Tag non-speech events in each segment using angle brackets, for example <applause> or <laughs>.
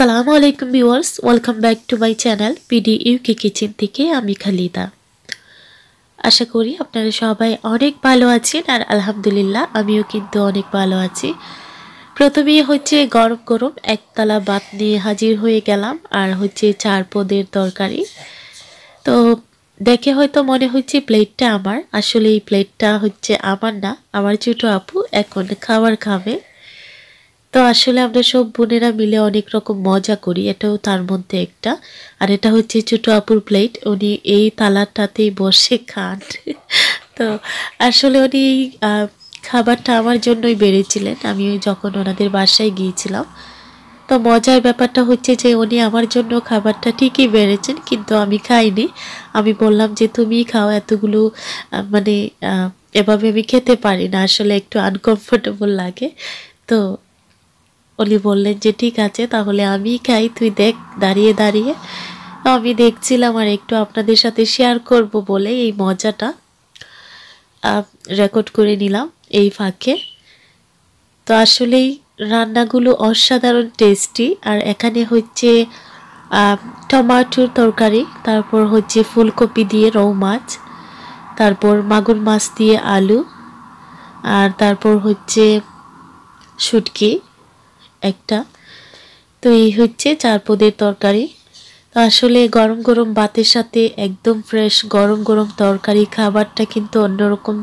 আসসালামু আলাইকুম viewers welcome back to my channel PD UK kitchen থেকে আমি খালিদা আশা করি আপনারা সবাই অনেক ভালো আছেন আর আলহামদুলিল্লাহ আমিও কিন্তু অনেক ভালো আছি প্রথমেই হচ্ছে গরম গরম একতলা বাত নিয়ে হাজির হয়ে গেলাম আর হচ্ছে চার পদের তরকারি তো দেখে হয়তো মনে হচ্ছে প্লেটটা আমার আসলে এই প্লেটটা হচ্ছে আমার না আমার ছোটো আপু এখন খাবার খাবে তো আসলে আমরা সব বোনেরা মিলে অনেক রকম মজা করি এটাও তার মধ্যে একটা আর এটা হচ্ছে ছোট আপুর প্লেট উনি এই তালাটাতেই বসে খান <laughs> তো আসলে উনি এই খাবারটা আমার জন্যই বেড়েছিলেন আমি যখন ওনাদের বাসায় গিয়েছিলাম তো মজার ব্যাপারটা হচ্ছে যে উনি আমার জন্য খাবারটা ঠিকই বেড়েছেন কিন্তু আমি খাইনি আমি বললাম যে তুমি খাও এতগুলো মানে এভাবে আমি খেতে পারি না আসলে একটু আনকমফোর্টেবল লাগে তো অলি বললেন যে ঠিক আছে তাহলে আমি খাই তুই দেখ দাঁড়িয়ে দাঁড়িয়ে আমি দেখছিলাম আর একটু আপনাদের সাথে শেয়ার করব বলে এই মজাটা রেকর্ড করে নিলাম এই ফাঁকে তো আসলেই রান্নাগুলো অসাধারণ টেস্টি আর এখানে হচ্ছে টমাটোর তরকারি তারপর হচ্ছে ফুলকপি দিয়ে রৌ মাছ তারপর মাগুর মাছ দিয়ে আলু আর তারপর হচ্ছে শুটকি একটা তো এই হচ্ছে পদের তরকারি তো আসলে গরম গরম ভাতের সাথে একদম ফ্রেশ গরম গরম তরকারি খাবারটা কিন্তু অন্যরকম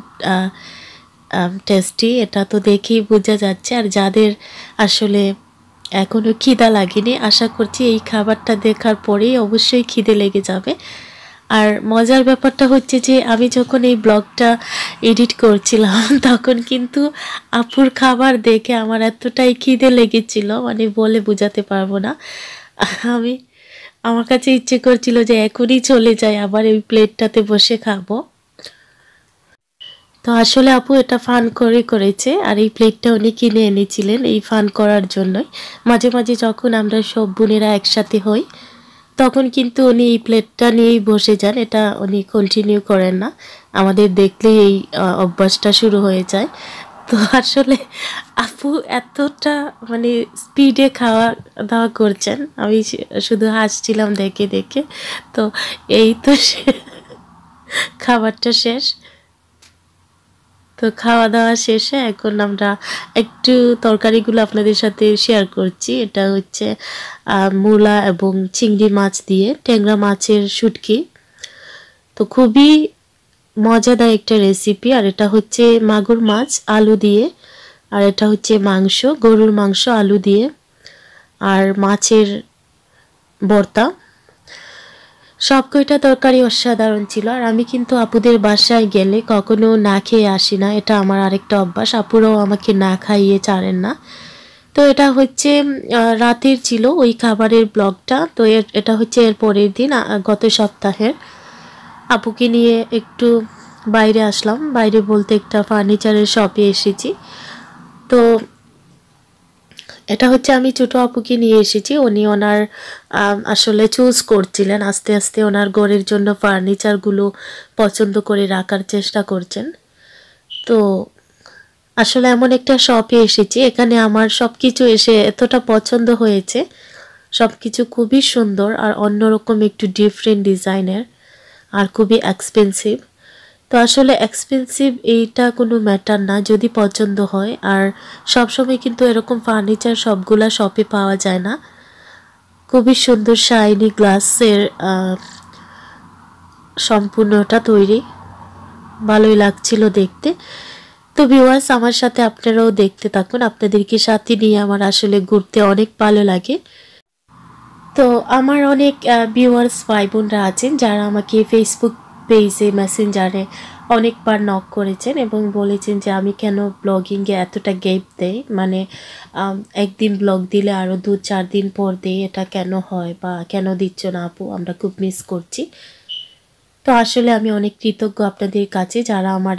টেস্টি এটা তো দেখেই বোঝা যাচ্ছে আর যাদের আসলে এখনও খিদা লাগেনি আশা করছি এই খাবারটা দেখার পরেই অবশ্যই খিদে লেগে যাবে আর মজার ব্যাপারটা হচ্ছে যে আমি যখন এই ব্লগটা এডিট করছিলাম <laughs> তখন কিন্তু আপুর খাবার দেখে আমার এতটাই খিদে লেগেছিল মানে বলে বোঝাতে পারবো না আমি আমার কাছে ইচ্ছে করছিল যে এখনই চলে যাই আবার ওই প্লেটটাতে বসে খাবো তো আসলে আপু এটা ফান করে করেছে আর এই প্লেটটা উনি কিনে এনেছিলেন এই ফান করার জন্যই মাঝে মাঝে যখন আমরা সব বোনেরা একসাথে হই তখন কিন্তু উনি এই প্লেটটা নিয়েই বসে যান এটা উনি কন্টিনিউ করেন না আমাদের দেখলে এই অভ্যাসটা শুরু হয়ে যায় তো আসলে আপু এতটা মানে স্পিডে খাওয়া দাওয়া করছেন আমি শুধু হাসছিলাম দেখে দেখে তো এই তো খাবারটা শেষ তো খাওয়া দাওয়া শেষে এখন আমরা একটু তরকারিগুলো আপনাদের সাথে শেয়ার করছি এটা হচ্ছে মূলা এবং চিংড়ি মাছ দিয়ে ট্যাংরা মাছের সুটকি তো খুবই মজাদার একটা রেসিপি আর এটা হচ্ছে মাগুর মাছ আলু দিয়ে আর এটা হচ্ছে মাংস গরুর মাংস আলু দিয়ে আর মাছের বর্তা সব কয়টা তরকারি অসাধারণ ছিল আর আমি কিন্তু আপুদের বাসায় গেলে কখনো না খেয়ে আসি না এটা আমার আরেকটা অভ্যাস আপুরাও আমাকে না খাইয়ে ছাড়েন না তো এটা হচ্ছে রাতের ছিল ওই খাবারের ব্লগটা তো এটা হচ্ছে এর পরের দিন গত সপ্তাহের আপুকে নিয়ে একটু বাইরে আসলাম বাইরে বলতে একটা ফার্নিচারের শপে এসেছি তো এটা হচ্ছে আমি ছোটো আপুকে নিয়ে এসেছি উনি ওনার আসলে চুজ করছিলেন আস্তে আস্তে ওনার ঘরের জন্য ফার্নিচারগুলো পছন্দ করে রাখার চেষ্টা করছেন তো আসলে এমন একটা শপে এসেছি এখানে আমার সব কিছু এসে এতটা পছন্দ হয়েছে সব কিছু খুবই সুন্দর আর অন্যরকম একটু ডিফারেন্ট ডিজাইনের আর খুবই এক্সপেন্সিভ তো আসলে এক্সপেন্সিভ এইটা কোনো ম্যাটার না যদি পছন্দ হয় আর সবসময় কিন্তু এরকম ফার্নিচার সবগুলা শপে পাওয়া যায় না খুবই সুন্দর শাইনি গ্লাসের সম্পূর্ণটা তৈরি ভালোই লাগছিল দেখতে তো ভিওয়ার্স আমার সাথে আপনারাও দেখতে থাকুন আপনাদেরকে সাথে নিয়ে আমার আসলে ঘুরতে অনেক ভালো লাগে তো আমার অনেক ভিওয়ার্স ভাই বোনরা আছেন যারা আমাকে ফেসবুক পেজে মেসেঞ্জারে অনেকবার নক করেছেন এবং বলেছেন যে আমি কেন ব্লগিংয়ে এতটা গেপ দেই মানে একদিন ব্লগ দিলে আরও দু চার দিন পর দেই এটা কেন হয় বা কেন দিচ্ছ না আপু আমরা খুব মিস করছি তো আসলে আমি অনেক কৃতজ্ঞ আপনাদের কাছে যারা আমার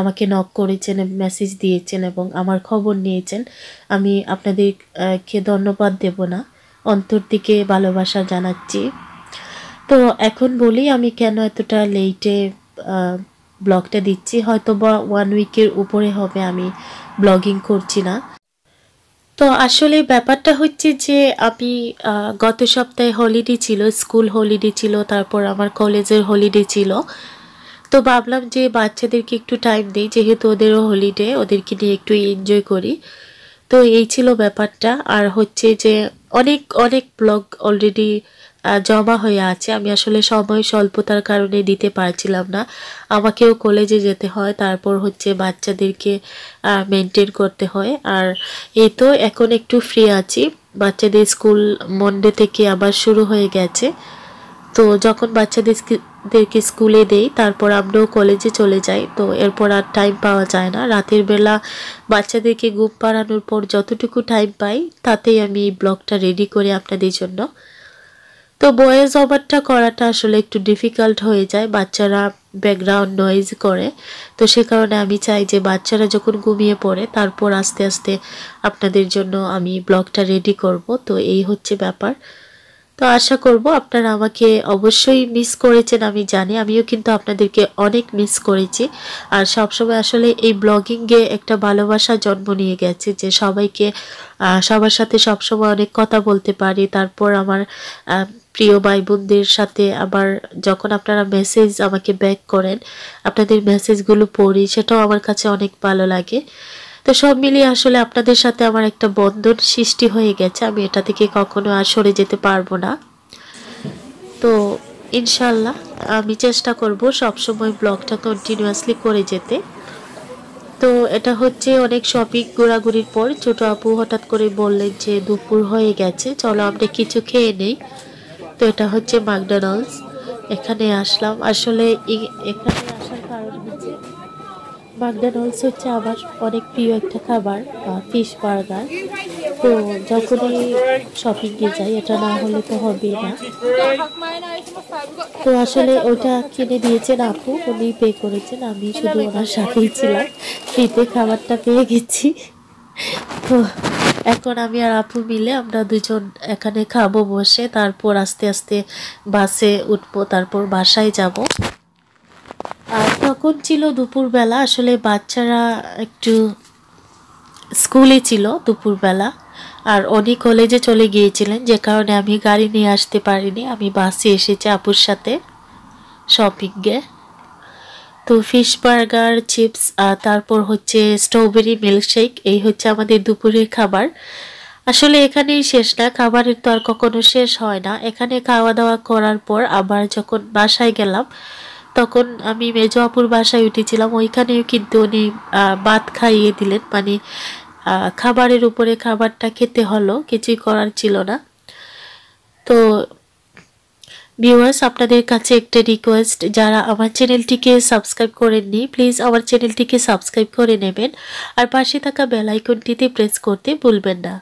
আমাকে নক করেছেন মেসেজ দিয়েছেন এবং আমার খবর নিয়েছেন আমি আপনাদেরকে ধন্যবাদ দেব না অন্তর দিকে ভালোবাসা জানাচ্ছি তো এখন বলি আমি কেন এতটা লেটে ব্লগটা দিচ্ছি হয়তো বা ওয়ান উইকের উপরে হবে আমি ব্লগিং করছি না তো আসলে ব্যাপারটা হচ্ছে যে আমি গত সপ্তাহে হলিডে ছিল স্কুল হলিডে ছিল তারপর আমার কলেজের হলিডে ছিল তো ভাবলাম যে বাচ্চাদেরকে একটু টাইম দিই যেহেতু ওদেরও হলিডে ওদেরকে নিয়ে একটু এনজয় করি তো এই ছিল ব্যাপারটা আর হচ্ছে যে অনেক অনেক ব্লগ অলরেডি জমা হয়ে আছে আমি আসলে সময় স্বল্পতার কারণে দিতে পারছিলাম না আমাকেও কলেজে যেতে হয় তারপর হচ্ছে বাচ্চাদেরকে মেনটেন করতে হয় আর এই তো এখন একটু ফ্রি আছি বাচ্চাদের স্কুল মন্ডে থেকে আবার শুরু হয়ে গেছে তো যখন বাচ্চাদের দেরকে স্কুলে দেই তারপর আমরাও কলেজে চলে যাই তো এরপর আর টাইম পাওয়া যায় না রাতের বেলা বাচ্চাদেরকে ঘুম পাড়ানোর পর যতটুকু টাইম পাই তাতেই আমি এই ব্লগটা রেডি করি আপনাদের জন্য তো বয়েজ ওভারটা করাটা আসলে একটু ডিফিকাল্ট হয়ে যায় বাচ্চারা ব্যাকগ্রাউন্ড নয়েজ করে তো সে কারণে আমি চাই যে বাচ্চারা যখন ঘুমিয়ে পড়ে তারপর আস্তে আস্তে আপনাদের জন্য আমি ব্লগটা রেডি করব তো এই হচ্ছে ব্যাপার তো আশা করব আপনারা আমাকে অবশ্যই মিস করেছেন আমি জানি আমিও কিন্তু আপনাদেরকে অনেক মিস করেছি আর সবসময় আসলে এই ব্লগিংয়ে একটা ভালোবাসা জন্ম নিয়ে গেছে যে সবাইকে সবার সাথে সবসময় অনেক কথা বলতে পারি তারপর আমার প্রিয় ভাই বোনদের সাথে আমার যখন আপনারা মেসেজ আমাকে ব্যাক করেন আপনাদের মেসেজগুলো পড়ি সেটাও আমার কাছে অনেক ভালো লাগে তো সব মিলিয়ে আসলে আপনাদের সাথে আমার একটা বন্ধন সৃষ্টি হয়ে গেছে আমি এটা থেকে কখনো আর সরে যেতে পারবো না তো ইনশাল্লাহ আমি চেষ্টা করব সবসময় ব্লগটা কন্টিনিউয়াসলি করে যেতে তো এটা হচ্ছে অনেক শপিং ঘোরাঘুরির পর ছোট আপু হঠাৎ করে বললেন যে দুপুর হয়ে গেছে চলো আমরা কিছু খেয়ে নেই তো এটা হচ্ছে ম্যাকডোনাল্ডস এখানে আসলাম আসলে এখানে আসার কারণ হচ্ছে ম্যাকডোনাল্ডস হচ্ছে আমার অনেক প্রিয় একটা খাবার ফিশ বার্গার তো যখনই শপিংয়ে যাই এটা না হলে তো হবেই না তো আসলে ওটা কিনে দিয়েছেন আপু উনি পে করেছেন আমি শুধু ওনার সাথেই ছিলাম ফ্রিতে খাবারটা পেয়ে গেছি তো এখন আমি আর আপু মিলে আমরা দুজন এখানে খাবো বসে তারপর আস্তে আস্তে বাসে উঠবো তারপর বাসায় যাব আর তখন ছিল দুপুরবেলা আসলে বাচ্চারা একটু স্কুলে ছিল দুপুরবেলা আর উনি কলেজে চলে গিয়েছিলেন যে কারণে আমি গাড়ি নিয়ে আসতে পারিনি আমি বাসে এসেছি আপুর সাথে শপিংয়ে তো ফিশ বার্গার চিপস তারপর হচ্ছে স্ট্রবেরি মিল্কশেক এই হচ্ছে আমাদের দুপুরের খাবার আসলে এখানেই শেষ না খাবারের তো আর কখনো শেষ হয় না এখানে খাওয়া দাওয়া করার পর আবার যখন বাসায় গেলাম তখন আমি মেজো বাসায় উঠেছিলাম ওইখানেও কিন্তু উনি ভাত খাইয়ে দিলেন মানে খাবারের উপরে খাবারটা খেতে হলো কিছুই করার ছিল না তো ভিউয়ার্স আপনাদের কাছে একটা রিকোয়েস্ট যারা আমার চ্যানেলটিকে সাবস্ক্রাইব করেননি প্লিজ আমার চ্যানেলটিকে সাবস্ক্রাইব করে নেবেন আর পাশে থাকা বেলাইকনটিতে প্রেস করতে ভুলবেন না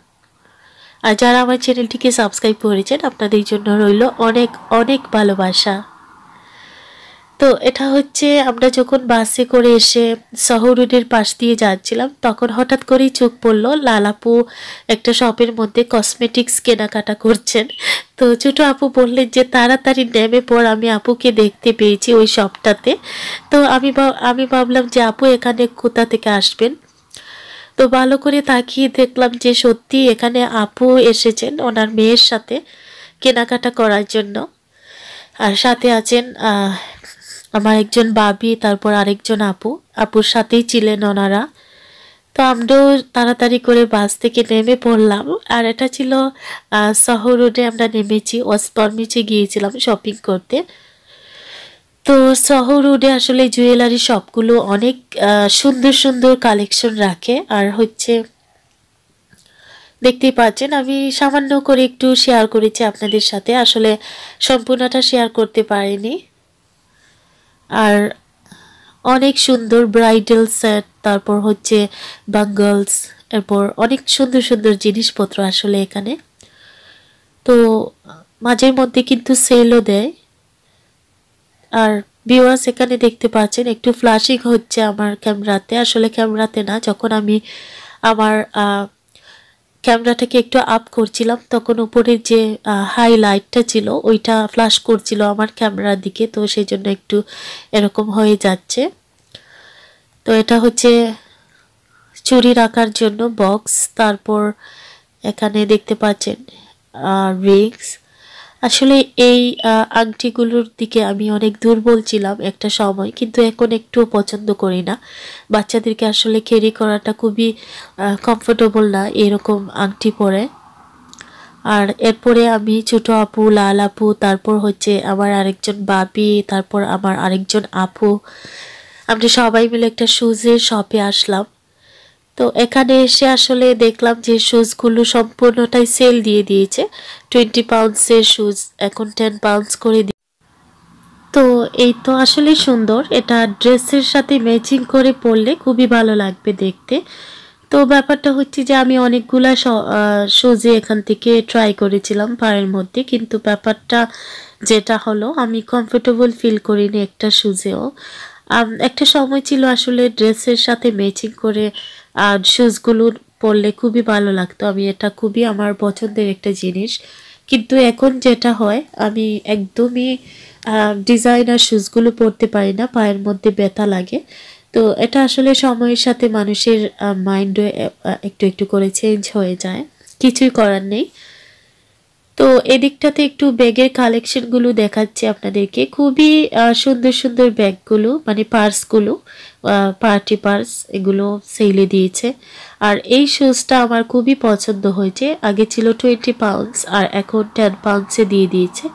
আর যারা আমার চ্যানেলটিকে সাবস্ক্রাইব করেছেন আপনাদের জন্য রইল অনেক অনেক ভালোবাসা তো এটা হচ্ছে আমরা যখন বাসে করে এসে শহরুডের পাশ দিয়ে যাচ্ছিলাম তখন হঠাৎ করেই চোখ পড়লো লালাপু একটা শপের মধ্যে কসমেটিক্স কেনাকাটা করছেন তো ছোটো আপু বললেন যে তাড়াতাড়ি নেমে পর আমি আপুকে দেখতে পেয়েছি ওই শপটাতে তো আমি আমি ভাবলাম যে আপু এখানে কোথা থেকে আসবেন তো ভালো করে তাকিয়ে দেখলাম যে সত্যি এখানে আপু এসেছেন ওনার মেয়ের সাথে কেনাকাটা করার জন্য আর সাথে আছেন আমার একজন বাবি তারপর আরেকজন আপু আপুর সাথেই ছিলেন ওনারা তো আমরাও তাড়াতাড়ি করে বাস থেকে নেমে পড়লাম আর এটা ছিল শহর রোডে আমরা নেমেছি ওয়াসপর গিয়েছিলাম শপিং করতে তো শহর রোডে আসলে জুয়েলারি শপগুলো অনেক সুন্দর সুন্দর কালেকশন রাখে আর হচ্ছে দেখতেই পাচ্ছেন আমি সামান্য করে একটু শেয়ার করেছি আপনাদের সাথে আসলে সম্পূর্ণটা শেয়ার করতে পারিনি আর অনেক সুন্দর ব্রাইডাল সেট তারপর হচ্ছে বাঙ্গলস এরপর অনেক সুন্দর সুন্দর জিনিসপত্র আসলে এখানে তো মাঝের মধ্যে কিন্তু সেলও দেয় আর ভিওয়ার্স এখানে দেখতে পাচ্ছেন একটু ফ্লাশিং হচ্ছে আমার ক্যামেরাতে আসলে ক্যামেরাতে না যখন আমি আমার ক্যামেরাটাকে একটু আপ করছিলাম তখন উপরের যে হাইলাইটটা ছিল ওইটা ফ্লাশ করছিল আমার ক্যামেরার দিকে তো সেই জন্য একটু এরকম হয়ে যাচ্ছে তো এটা হচ্ছে চুরি রাখার জন্য বক্স তারপর এখানে দেখতে পাচ্ছেন রিংস আসলে এই আংটিগুলোর দিকে আমি অনেক দুর্বল ছিলাম একটা সময় কিন্তু এখন একটু পছন্দ করি না বাচ্চাদেরকে আসলে ক্যারি করাটা খুবই কমফোর্টেবল না এরকম আংটি পরে আর এরপরে আমি ছোট আপু লাল আপু তারপর হচ্ছে আমার আরেকজন বাপি তারপর আমার আরেকজন আপু আমরা সবাই মিলে একটা শুজের শপে আসলাম তো এখানে এসে আসলে দেখলাম যে শুজগুলো সম্পূর্ণটাই সেল দিয়ে দিয়েছে টোয়েন্টি পাউন্ডসের শুজ এখন টেন পাউন্ডস করে দিয়ে তো এই তো আসলে সুন্দর এটা ড্রেসের সাথে ম্যাচিং করে পরলে খুবই ভালো লাগবে দেখতে তো ব্যাপারটা হচ্ছে যে আমি অনেকগুলা সোজে এখান থেকে ট্রাই করেছিলাম পায়ের মধ্যে কিন্তু ব্যাপারটা যেটা হলো আমি কমফোর্টেবল ফিল করিনি একটা সুজেও একটা সময় ছিল আসলে ড্রেসের সাথে ম্যাচিং করে শুজগুলো পরলে খুবই ভালো লাগতো আমি এটা খুবই আমার পছন্দের একটা জিনিস কিন্তু এখন যেটা হয় আমি একদমই ডিজাইনার শুজগুলো পরতে পারি না পায়ের মধ্যে ব্যথা লাগে তো এটা আসলে সময়ের সাথে মানুষের মাইন্ডও একটু একটু করে চেঞ্জ হয়ে যায় কিছুই করার নেই তো এদিকটাতে একটু ব্যাগের কালেকশনগুলো দেখাচ্ছি আপনাদেরকে খুবই সুন্দর সুন্দর ব্যাগগুলো মানে পার্সগুলো পার্টি পার্স এগুলো সেলে দিয়েছে আর এই শুজটা আমার খুবই পছন্দ হয়েছে আগে ছিল টোয়েন্টি পাউন্ডস আর এখন টেন পাউন্ডসে দিয়ে দিয়েছে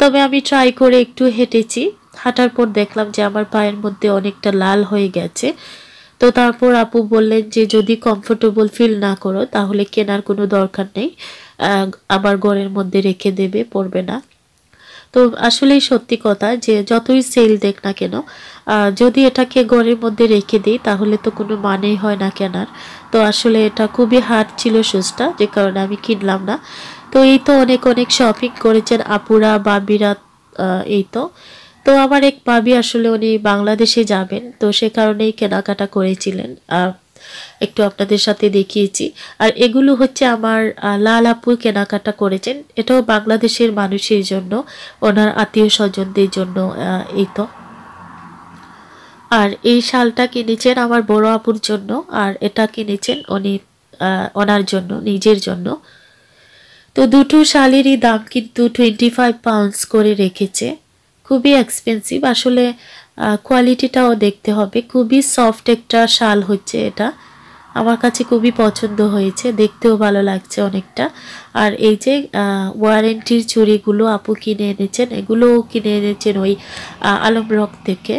তবে আমি ট্রাই করে একটু হেঁটেছি হাঁটার পর দেখলাম যে আমার পায়ের মধ্যে অনেকটা লাল হয়ে গেছে তো তারপর আপু বললেন যে যদি কমফোর্টেবল ফিল না করো তাহলে কেনার কোনো দরকার নেই আবার ঘরের মধ্যে রেখে দেবে পড়বে না তো আসলেই সত্যি কথা যে যতই সেল দেখ না কেন যদি এটাকে ঘরের মধ্যে রেখে দিই তাহলে তো কোনো মানেই হয় না কেনার তো আসলে এটা খুবই হার্ড ছিল শুজটা যে কারণে আমি কিনলাম না তো এই তো অনেক অনেক শপিং করেছেন আপুরা বাবিরা এই তো তো আমার এক বাবি আসলে উনি বাংলাদেশে যাবেন তো সে কারণেই কেনাকাটা করেছিলেন একটু আপনাদের সাথে দেখিয়েছি আর এগুলো হচ্ছে আমার লাল আপু কেনাকাটা করেছেন এটাও বাংলাদেশের মানুষের জন্য ওনার আত্মীয় স্বজনদের জন্য এই তো আর এই শালটা কিনেছেন আমার বড় আপুর জন্য আর এটা কিনেছেন উনি ওনার জন্য নিজের জন্য তো দুটো শালেরই দাম কিন্তু টোয়েন্টি ফাইভ পাউন্ডস করে রেখেছে খুবই এক্সপেন্সিভ আসলে কোয়ালিটিটাও দেখতে হবে খুবই সফট একটা শাল হচ্ছে এটা আমার কাছে খুবই পছন্দ হয়েছে দেখতেও ভালো লাগছে অনেকটা আর এই যে ওয়ারেন্টির চুড়িগুলো আপু কিনে এনেছেন এগুলোও কিনে এনেছেন ওই আলম রক থেকে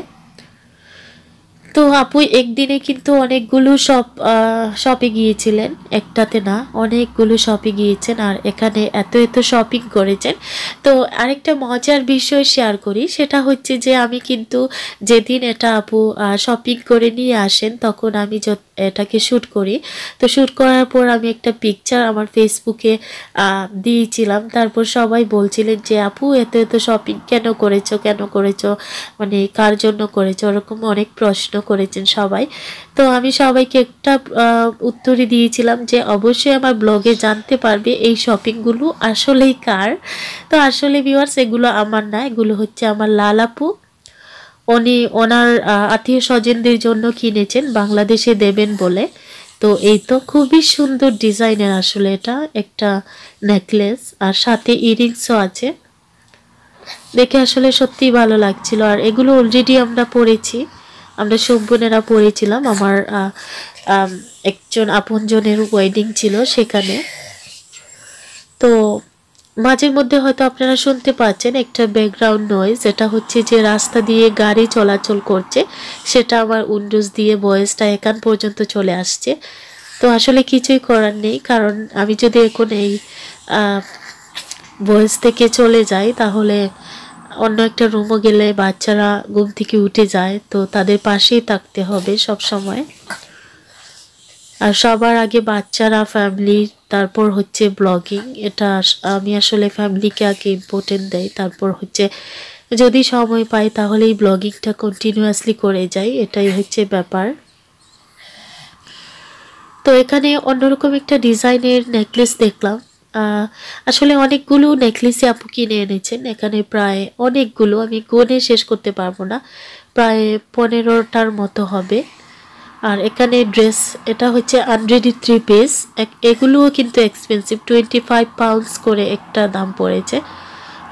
তো আপু একদিনে কিন্তু অনেকগুলো শপ শপে গিয়েছিলেন একটাতে না অনেকগুলো শপে গিয়েছেন আর এখানে এত এত শপিং করেছেন তো আরেকটা মজার বিষয় শেয়ার করি সেটা হচ্ছে যে আমি কিন্তু যেদিন এটা আপু শপিং করে নিয়ে আসেন তখন আমি যত এটাকে শ্যুট করি তো শ্যুট করার পর আমি একটা পিকচার আমার ফেসবুকে দিয়েছিলাম তারপর সবাই বলছিলেন যে আপু এত এত শপিং কেন করেছো কেন করেছো মানে কার জন্য করেছো ওরকম অনেক প্রশ্ন করেছেন সবাই তো আমি সবাইকে একটা উত্তরই দিয়েছিলাম যে অবশ্যই আমার ব্লগে জানতে পারবে এই শপিংগুলো আসলেই কার তো আসলে ভিউয়ার্স এগুলো আমার না এগুলো হচ্ছে আমার লালাপু উনি ওনার আত্মীয় স্বজনদের জন্য কিনেছেন বাংলাদেশে দেবেন বলে তো এই তো খুবই সুন্দর ডিজাইনের আসলে এটা একটা নেকলেস আর সাথে ইয়ারিংসও আছে দেখে আসলে সত্যি ভালো লাগছিল আর এগুলো অলরেডি আমরা পরেছি আমরা সব বোনেরা পরেছিলাম আমার একজন আপনজনের ওয়েডিং ছিল সেখানে তো মাঝে মধ্যে হয়তো আপনারা শুনতে পাচ্ছেন একটা ব্যাকগ্রাউন্ড নয় যেটা হচ্ছে যে রাস্তা দিয়ে গাড়ি চলাচল করছে সেটা আমার উইন্ডোজ দিয়ে বয়েসটা একান পর্যন্ত চলে আসছে তো আসলে কিছুই করার নেই কারণ আমি যদি এখন এই বয়েস থেকে চলে যাই তাহলে অন্য একটা রুমও গেলে বাচ্চারা ঘুম থেকে উঠে যায় তো তাদের পাশেই থাকতে হবে সব সময়। আর সবার আগে বাচ্চারা ফ্যামিলি তারপর হচ্ছে ব্লগিং এটা আমি আসলে ফ্যামিলিকে আগে ইম্পর্টেন্ট দেই তারপর হচ্ছে যদি সময় পাই তাহলে এই ব্লগিংটা কন্টিনিউয়াসলি করে যাই এটাই হচ্ছে ব্যাপার তো এখানে অন্যরকম একটা ডিজাইনের নেকলেস দেখলাম আসলে অনেকগুলো নেকলেসই আপু কিনে এনেছেন এখানে প্রায় অনেকগুলো আমি গনে শেষ করতে পারবো না প্রায় পনেরোটার মতো হবে আর এখানে ড্রেস এটা হচ্ছে আনরেডি থ্রি পিস এগুলোও কিন্তু এক্সপেন্সিভ টোয়েন্টি ফাইভ পাউন্ডস করে একটা দাম পড়েছে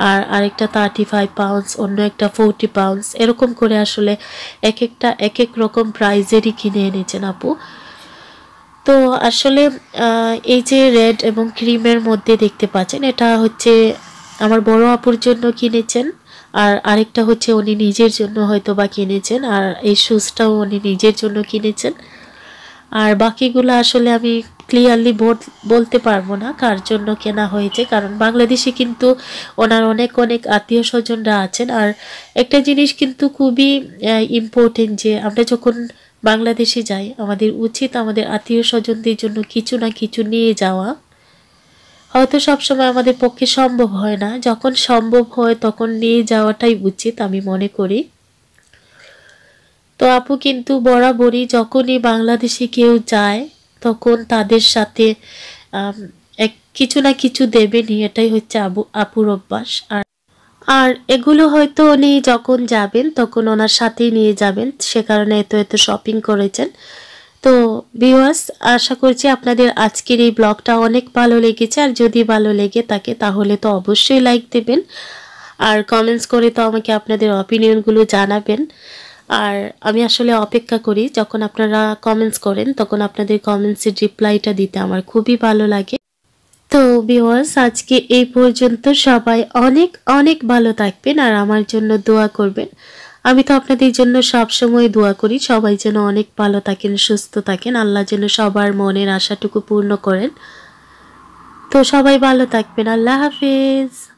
আর আরেকটা থার্টি ফাইভ পাউন্ডস অন্য একটা ফোরটি পাউন্ডস এরকম করে আসলে এক একটা এক এক রকম প্রাইজেরই কিনে এনেছেন আপু তো আসলে এই যে রেড এবং ক্রিমের মধ্যে দেখতে পাচ্ছেন এটা হচ্ছে আমার বড় আপুর জন্য কিনেছেন আর আরেকটা হচ্ছে উনি নিজের জন্য হয়তো বা কিনেছেন আর এই শ্যুজটাও উনি নিজের জন্য কিনেছেন আর বাকিগুলো আসলে আমি ক্লিয়ারলি বলতে পারবো না কার জন্য কেনা হয়েছে কারণ বাংলাদেশে কিন্তু ওনার অনেক অনেক আত্মীয় স্বজনরা আছেন আর একটা জিনিস কিন্তু খুবই ইম্পর্টেন্ট যে আমরা যখন বাংলাদেশে যাই আমাদের উচিত আমাদের আত্মীয় স্বজনদের জন্য কিছু না কিছু নিয়ে যাওয়া হয়তো সবসময় আমাদের পক্ষে সম্ভব হয় না যখন সম্ভব হয় তখন নিয়ে যাওয়াটাই উচিত আমি মনে করি তো আপু কিন্তু বরাবরই যখনই বাংলাদেশে কেউ যায় তখন তাদের সাথে এক কিছু না কিছু দেবেনি এটাই হচ্ছে আবু আপুর অভ্যাস আর আর এগুলো হয়তো উনি যখন যাবেন তখন ওনার সাথেই নিয়ে যাবেন সে কারণে এত এত শপিং করেছেন তো বিওয়াস আশা করছি আপনাদের আজকের এই ব্লগটা অনেক ভালো লেগেছে আর যদি ভালো লেগে থাকে তাহলে তো অবশ্যই লাইক দেবেন আর কমেন্টস করে তো আমাকে আপনাদের অপিনিয়নগুলো জানাবেন আর আমি আসলে অপেক্ষা করি যখন আপনারা কমেন্টস করেন তখন আপনাদের কমেন্টসের রিপ্লাইটা দিতে আমার খুবই ভালো লাগে তো বিওয়ার্স আজকে এই পর্যন্ত সবাই অনেক অনেক ভালো থাকবেন আর আমার জন্য দোয়া করবেন আমি তো আপনাদের জন্য সবসময় দোয়া করি সবাই যেন অনেক ভালো থাকেন সুস্থ থাকেন আল্লাহ যেন সবার মনের আশাটুকু পূর্ণ করেন তো সবাই ভালো থাকবেন আল্লাহ হাফিজ